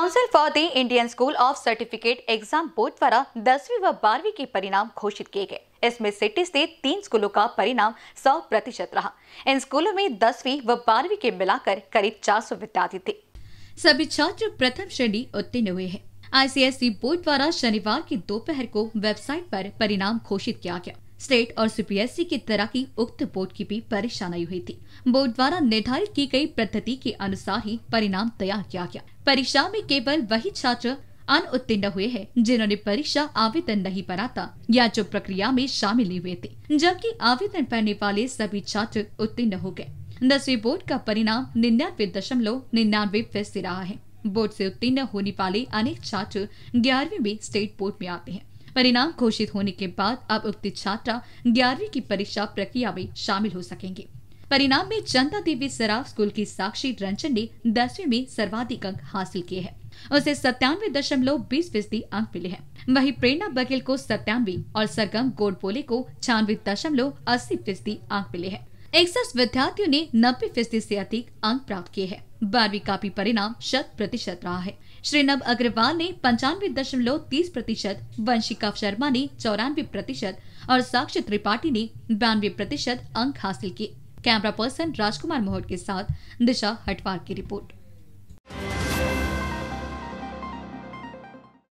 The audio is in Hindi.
council for the Indian school of certificate exam board द्वारा दसवीं व बारहवीं के परिणाम घोषित किए गए इसमें सिटी से तीन स्कूलों का परिणाम 100 प्रतिशत रहा इन स्कूलों में दसवीं व बारहवीं के मिलाकर करीब 400 विद्यार्थी थे सभी छात्र प्रथम श्रेणी उत्तीर्ण हुए हैं आईसीएसई बोर्ड e द्वारा शनिवार की दोपहर को वेबसाइट पर परिणाम घोषित किया गया स्टेट और सीपीएससी की तरह की उक्त बोर्ड की भी परेशानी हुई थी बोर्ड द्वारा निर्धारित की गई पद्धति के अनुसार ही परिणाम तैयार किया गया परीक्षा में केवल वही छात्र अन उत्तीर्ण हुए हैं जिन्होंने परीक्षा आवेदन नहीं भरा था या जो प्रक्रिया में शामिल नहीं हुए थे जबकि आवेदन भरने वाले सभी छात्र उत्तीर्ण हो गए दसवीं बोर्ड का परिणाम निन्यानवे दशमलव निन्यानवे फीसदी रहा है बोर्ड से उत्तीर्ण होने वाले अनेक छात्र ग्यारहवीं में स्टेट बोर्ड में आते हैं परिणाम घोषित होने के बाद अब उक्त छात्रा ग्यारहवीं की परीक्षा प्रक्रिया में शामिल हो सकेंगे परिणाम में जनता देवी सराफ स्कूल की साक्षी रंजन ने दसवीं में सर्वाधिक अंक हासिल किए हैं उसे सत्तानवे दशमलव बीस फीसदी अंक मिले हैं वहीं प्रेरणा बघेल को सत्तानवे और सरगम गोडबोले को छियानवे दशमलव अस्सी फीसदी अंक मिले हैं इकसठ विद्यार्थियों ने नब्बे फीसदी ऐसी अधिक अंक प्राप्त किए हैं बारहवीं कापी परिणाम शत प्रतिशत रहा है श्रीनभ अग्रवाल ने पंचानवे दशमलव तीस प्रतिशत वंशिका शर्मा ने चौरानवे प्रतिशत और साक्षी त्रिपाठी ने बयानवे प्रतिशत अंक हासिल किए कैमरा पर्सन राजकुमार मोहट के साथ दिशा हटवार की रिपोर्ट